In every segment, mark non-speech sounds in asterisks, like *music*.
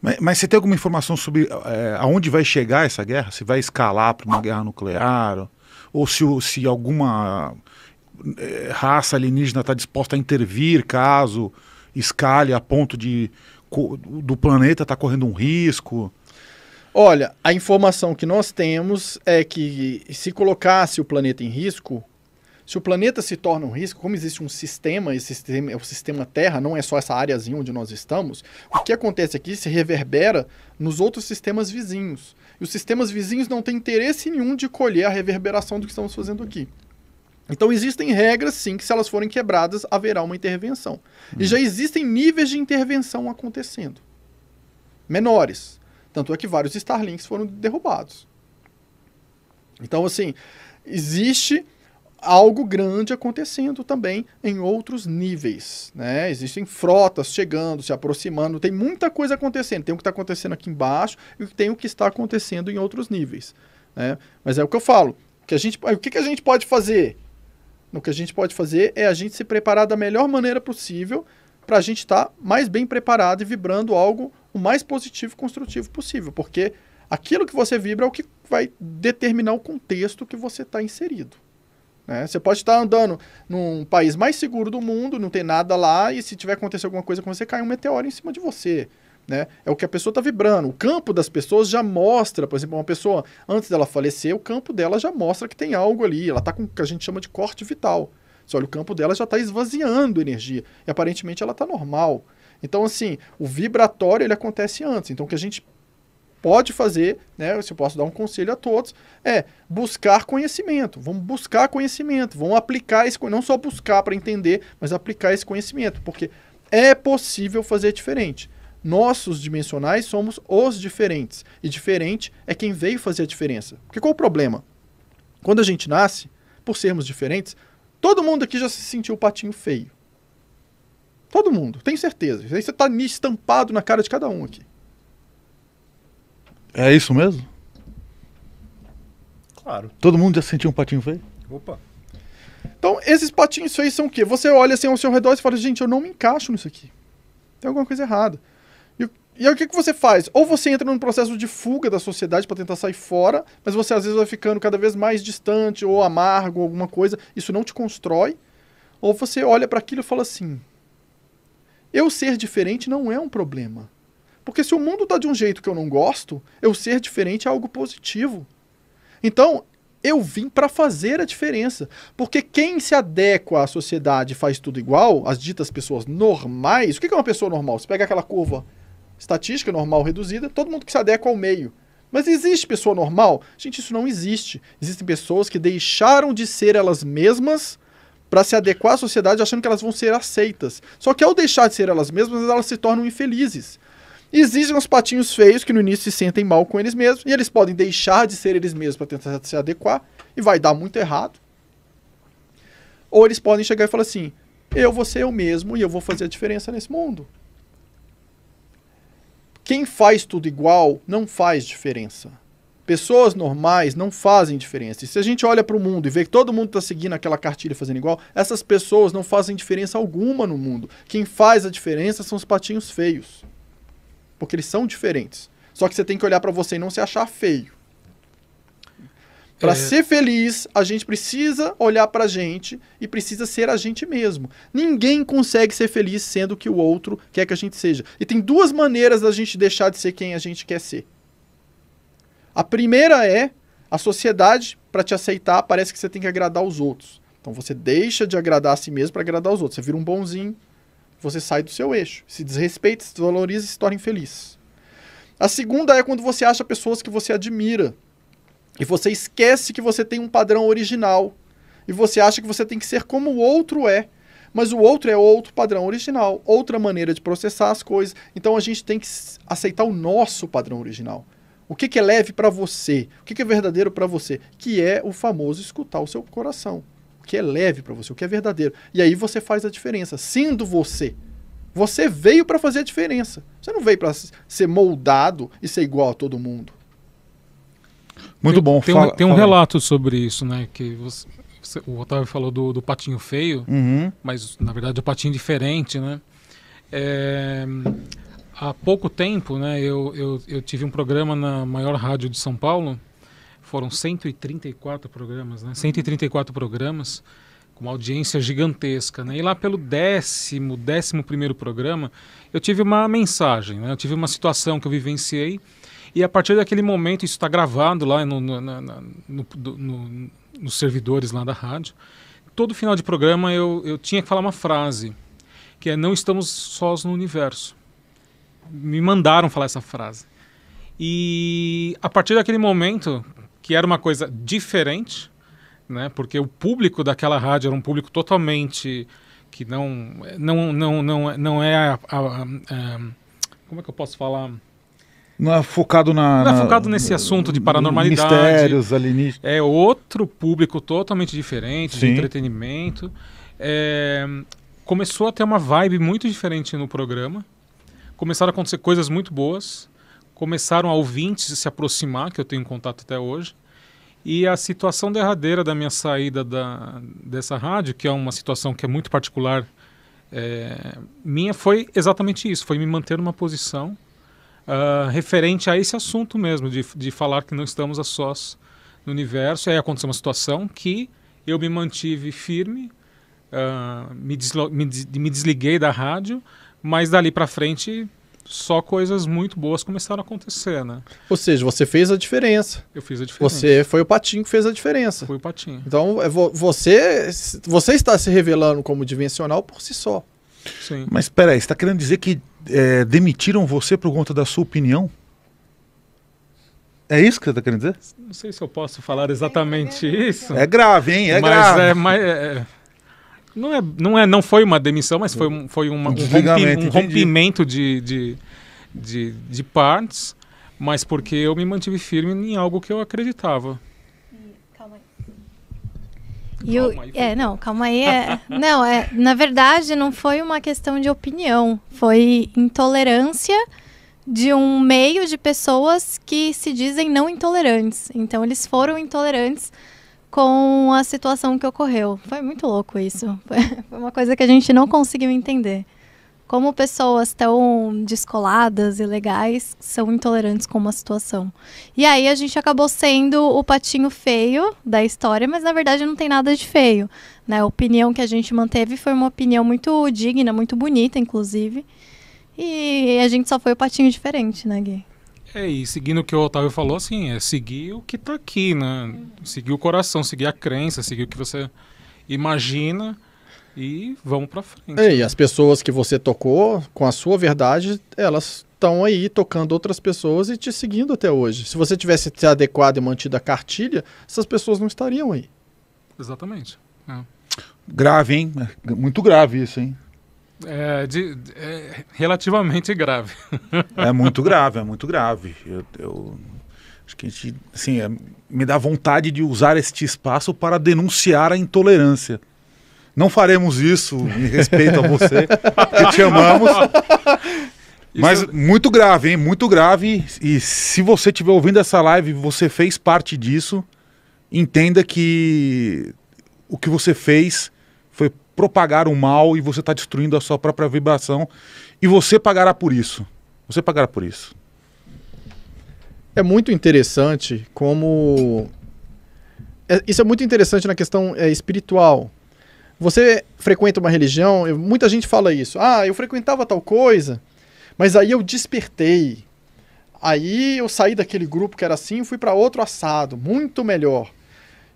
Mas, mas, você tem alguma informação sobre é, aonde vai chegar essa guerra? Se vai escalar para uma guerra nuclear? Ou se, se alguma é, raça alienígena está disposta a intervir caso escale a ponto de do planeta estar tá correndo um risco? Olha, a informação que nós temos é que se colocasse o planeta em risco, se o planeta se torna um risco, como existe um sistema, esse sistema é o sistema Terra, não é só essa áreazinha onde nós estamos, o que acontece aqui se reverbera nos outros sistemas vizinhos. E os sistemas vizinhos não têm interesse nenhum de colher a reverberação do que estamos fazendo aqui. Então existem regras, sim, que se elas forem quebradas, haverá uma intervenção. Hum. E já existem níveis de intervenção acontecendo. Menores. Tanto é que vários Starlinks foram derrubados. Então, assim, existe algo grande acontecendo também em outros níveis. Né? Existem frotas chegando, se aproximando, tem muita coisa acontecendo. Tem o que está acontecendo aqui embaixo e tem o que está acontecendo em outros níveis. Né? Mas é o que eu falo. Que a gente, o que, que a gente pode fazer? O que a gente pode fazer é a gente se preparar da melhor maneira possível para a gente estar tá mais bem preparado e vibrando algo o mais positivo e construtivo possível. Porque aquilo que você vibra é o que vai determinar o contexto que você está inserido. Né? Você pode estar andando num país mais seguro do mundo, não tem nada lá, e se tiver acontecer alguma coisa com você, cai um meteoro em cima de você. Né? É o que a pessoa está vibrando. O campo das pessoas já mostra, por exemplo, uma pessoa, antes dela falecer, o campo dela já mostra que tem algo ali. Ela está com o que a gente chama de corte vital. Você olha, o campo dela já está esvaziando energia. E aparentemente ela está normal. Então, assim, o vibratório ele acontece antes. Então, o que a gente pode fazer, né, se eu posso dar um conselho a todos, é buscar conhecimento. Vamos buscar conhecimento, vamos aplicar esse não só buscar para entender, mas aplicar esse conhecimento, porque é possível fazer diferente. Nossos dimensionais somos os diferentes, e diferente é quem veio fazer a diferença. Porque qual o problema? Quando a gente nasce, por sermos diferentes, todo mundo aqui já se sentiu o patinho feio. Todo mundo, tenho certeza. Isso está estampado na cara de cada um aqui. É isso mesmo? Claro. Todo mundo já sentiu um patinho feio? Opa. Então, esses patinhos feios são o quê? Você olha assim ao seu redor e fala, gente, eu não me encaixo nisso aqui. Tem alguma coisa errada. E, e aí o que, que você faz? Ou você entra num processo de fuga da sociedade para tentar sair fora, mas você às vezes vai ficando cada vez mais distante ou amargo, alguma coisa. Isso não te constrói. Ou você olha para aquilo e fala assim: eu ser diferente não é um problema. Porque se o mundo está de um jeito que eu não gosto, eu ser diferente é algo positivo. Então, eu vim para fazer a diferença. Porque quem se adequa à sociedade e faz tudo igual, as ditas pessoas normais. O que é uma pessoa normal? Você pega aquela curva estatística normal reduzida, todo mundo que se adequa ao meio. Mas existe pessoa normal? Gente, isso não existe. Existem pessoas que deixaram de ser elas mesmas para se adequar à sociedade achando que elas vão ser aceitas. Só que ao deixar de ser elas mesmas, elas se tornam infelizes. Existem os patinhos feios que no início se sentem mal com eles mesmos e eles podem deixar de ser eles mesmos para tentar se adequar e vai dar muito errado. Ou eles podem chegar e falar assim: eu vou ser eu mesmo e eu vou fazer a diferença nesse mundo. Quem faz tudo igual não faz diferença. Pessoas normais não fazem diferença. E se a gente olha para o mundo e vê que todo mundo está seguindo aquela cartilha fazendo igual, essas pessoas não fazem diferença alguma no mundo. Quem faz a diferença são os patinhos feios porque eles são diferentes. Só que você tem que olhar para você e não se achar feio. Para é... ser feliz, a gente precisa olhar para a gente e precisa ser a gente mesmo. Ninguém consegue ser feliz sendo o que o outro quer que a gente seja. E tem duas maneiras da gente deixar de ser quem a gente quer ser. A primeira é a sociedade, para te aceitar, parece que você tem que agradar os outros. Então você deixa de agradar a si mesmo para agradar os outros. Você vira um bonzinho, você sai do seu eixo, se desrespeita, se desvaloriza e se torna infeliz. A segunda é quando você acha pessoas que você admira e você esquece que você tem um padrão original e você acha que você tem que ser como o outro é. Mas o outro é outro padrão original, outra maneira de processar as coisas. Então a gente tem que aceitar o nosso padrão original. O que, que é leve para você? O que, que é verdadeiro para você? Que é o famoso escutar o seu coração que é leve para você, o que é verdadeiro. E aí você faz a diferença, sendo você. Você veio para fazer a diferença. Você não veio para ser moldado e ser igual a todo mundo. Muito tem, bom. Tem, fala, um, tem um relato sobre isso, né? Que você, você, o Otávio falou do, do patinho feio, uhum. mas na verdade é o patinho diferente, né? É, há pouco tempo, né? Eu, eu, eu tive um programa na maior rádio de São Paulo foram 134 programas, né? 134 programas com uma audiência gigantesca, né? E lá pelo décimo, décimo primeiro programa, eu tive uma mensagem, né? Eu tive uma situação que eu vivenciei e a partir daquele momento, isso está gravado lá no, no, no, no, nos servidores lá da rádio, todo final de programa eu, eu tinha que falar uma frase, que é não estamos sós no universo. Me mandaram falar essa frase. E a partir daquele momento, que era uma coisa diferente, né? Porque o público daquela rádio era um público totalmente que não não não não, não é a, a, a, eh, como é que eu posso falar não é focado na. Não é focado na, nesse assunto de paranormalidade. Mistérios, alienígenas. É outro público totalmente diferente, Sim. de entretenimento. É, começou a ter uma vibe muito diferente no programa. Começaram a acontecer coisas muito boas começaram a ouvintes se aproximar, que eu tenho contato até hoje. E a situação derradeira da minha saída da, dessa rádio, que é uma situação que é muito particular é, minha, foi exatamente isso: foi me manter numa posição uh, referente a esse assunto mesmo, de, de falar que não estamos a sós no universo. E aí aconteceu uma situação que eu me mantive firme, uh, me, me, des me desliguei da rádio, mas dali para frente só coisas muito boas começaram a acontecer, né? Ou seja, você fez a diferença. Eu fiz a diferença. Você foi o patinho que fez a diferença. Foi o patinho. Então, é você, você está se revelando como dimensional por si só. Sim. Mas peraí, você está querendo dizer que é, demitiram você por conta da sua opinião? É isso que você está querendo dizer? Não sei se eu posso falar exatamente é, é, isso. É grave, hein? É mas grave. É, mas é, não, é, não, é, não foi uma demissão, mas foi, foi um, rompimento, um rompimento de, de, de, de partes, mas porque eu me mantive firme em algo que eu acreditava. E o, é, não, calma aí. É, *laughs* não, é, na verdade, não foi uma questão de opinião, foi intolerância de um meio de pessoas que se dizem não intolerantes. Então, eles foram intolerantes com a situação que ocorreu. Foi muito louco isso. *laughs* Foi uma coisa que a gente não conseguiu entender. Como pessoas tão descoladas e legais são intolerantes com uma situação. E aí a gente acabou sendo o patinho feio da história, mas na verdade não tem nada de feio. Né? A opinião que a gente manteve foi uma opinião muito digna, muito bonita, inclusive. E a gente só foi o patinho diferente, né, Gui? É, e seguindo o que o Otávio falou, assim, é seguir o que está aqui, né? Seguir o coração, seguir a crença, seguir o que você imagina e vamos para frente. É, e as pessoas que você tocou com a sua verdade, elas estão aí tocando outras pessoas e te seguindo até hoje. Se você tivesse se adequado e mantido a cartilha, essas pessoas não estariam aí. Exatamente. É. Grave, hein? Muito grave isso, hein? é, de, é relativamente grave. *laughs* é muito grave, é muito grave. Eu, eu acho que a gente, assim, é, me dá vontade de usar este espaço para denunciar a intolerância. Não faremos isso, em respeito a você, que te amamos. Mas isso... muito grave, hein? Muito grave. E se você estiver ouvindo essa live, você fez parte disso. Entenda que o que você fez propagar o mal e você está destruindo a sua própria vibração e você pagará por isso. Você pagará por isso. É muito interessante como. É, isso é muito interessante na questão é, espiritual. Você frequenta uma religião, eu, muita gente fala isso. Ah, eu frequentava tal coisa, mas aí eu despertei. Aí eu saí daquele grupo que era assim e fui para outro assado, muito melhor.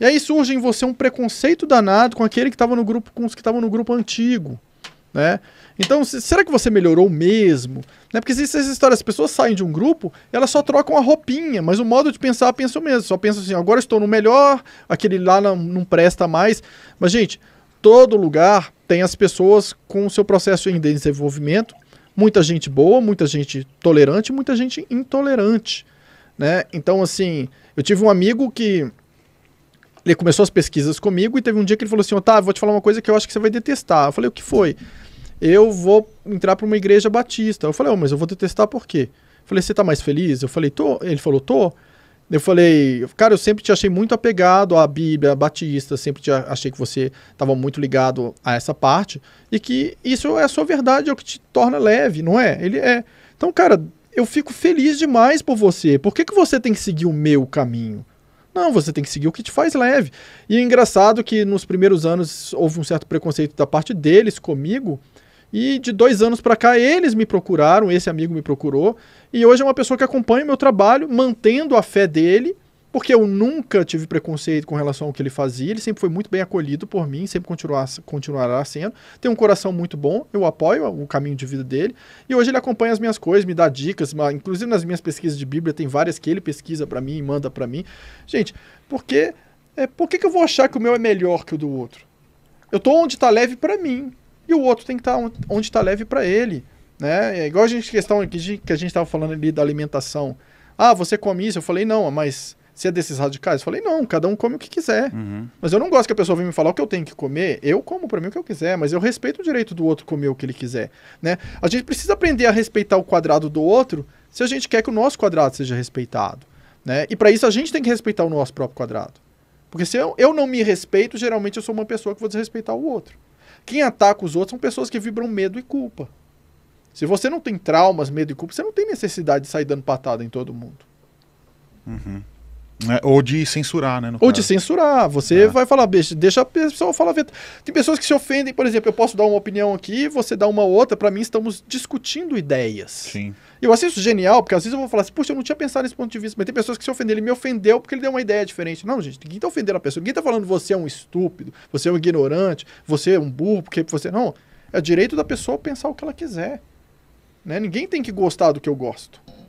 E aí surge em você um preconceito danado com aquele que estava no grupo, com os que estavam no grupo antigo, né? Então, será que você melhorou mesmo? Né? Porque existem essas histórias, as pessoas saem de um grupo, elas só trocam a roupinha, mas o modo de pensar pensa o mesmo. Só pensa assim, agora estou no melhor, aquele lá não, não presta mais. Mas, gente, todo lugar tem as pessoas com o seu processo em desenvolvimento, muita gente boa, muita gente tolerante, muita gente intolerante, né? Então, assim, eu tive um amigo que ele começou as pesquisas comigo e teve um dia que ele falou assim: Otávio, vou te falar uma coisa que eu acho que você vai detestar. Eu falei: O que foi? Eu vou entrar para uma igreja batista. Eu falei: oh, Mas eu vou detestar por quê? Eu falei: Você tá mais feliz? Eu falei: Tô. Ele falou: Tô. Eu falei, cara, eu sempre te achei muito apegado à Bíblia, à Batista, sempre te achei que você estava muito ligado a essa parte e que isso é a sua verdade, é o que te torna leve, não é? Ele é. Então, cara, eu fico feliz demais por você. Por que, que você tem que seguir o meu caminho? Não, você tem que seguir o que te faz leve. E é engraçado que nos primeiros anos houve um certo preconceito da parte deles comigo. E de dois anos para cá eles me procuraram, esse amigo me procurou. E hoje é uma pessoa que acompanha o meu trabalho, mantendo a fé dele porque eu nunca tive preconceito com relação ao que ele fazia, ele sempre foi muito bem acolhido por mim, sempre continuar, continuará sendo. Tem um coração muito bom, eu apoio o caminho de vida dele. E hoje ele acompanha as minhas coisas, me dá dicas, inclusive nas minhas pesquisas de Bíblia, tem várias que ele pesquisa para mim e manda para mim. Gente, porque é, por que, que eu vou achar que o meu é melhor que o do outro? Eu tô onde tá leve para mim, e o outro tem que estar tá onde tá leve para ele. Né? É igual a gente questão aqui que a gente estava falando ali da alimentação. Ah, você come isso? Eu falei, não, mas se é desses radicais? Eu falei, não, cada um come o que quiser. Uhum. Mas eu não gosto que a pessoa venha me falar o que eu tenho que comer. Eu como para mim o que eu quiser, mas eu respeito o direito do outro comer o que ele quiser. Né? A gente precisa aprender a respeitar o quadrado do outro se a gente quer que o nosso quadrado seja respeitado. Né? E para isso a gente tem que respeitar o nosso próprio quadrado. Porque se eu, eu não me respeito, geralmente eu sou uma pessoa que vou desrespeitar o outro. Quem ataca os outros são pessoas que vibram medo e culpa. Se você não tem traumas, medo e culpa, você não tem necessidade de sair dando patada em todo mundo. Uhum. É, ou de censurar, né? ou caso. de censurar. Você é. vai falar, deixa a pessoa falar. Tem pessoas que se ofendem, por exemplo, eu posso dar uma opinião aqui, você dá uma outra, para mim estamos discutindo ideias. Sim. Eu acho isso genial, porque às vezes eu vou falar assim, puxa, eu não tinha pensado nesse ponto de vista, mas tem pessoas que se ofendem, ele me ofendeu porque ele deu uma ideia diferente. Não, gente, ninguém tá ofendendo a pessoa, ninguém tá falando você é um estúpido, você é um ignorante, você é um burro, porque você. Não. É direito da pessoa pensar o que ela quiser. Né? Ninguém tem que gostar do que eu gosto.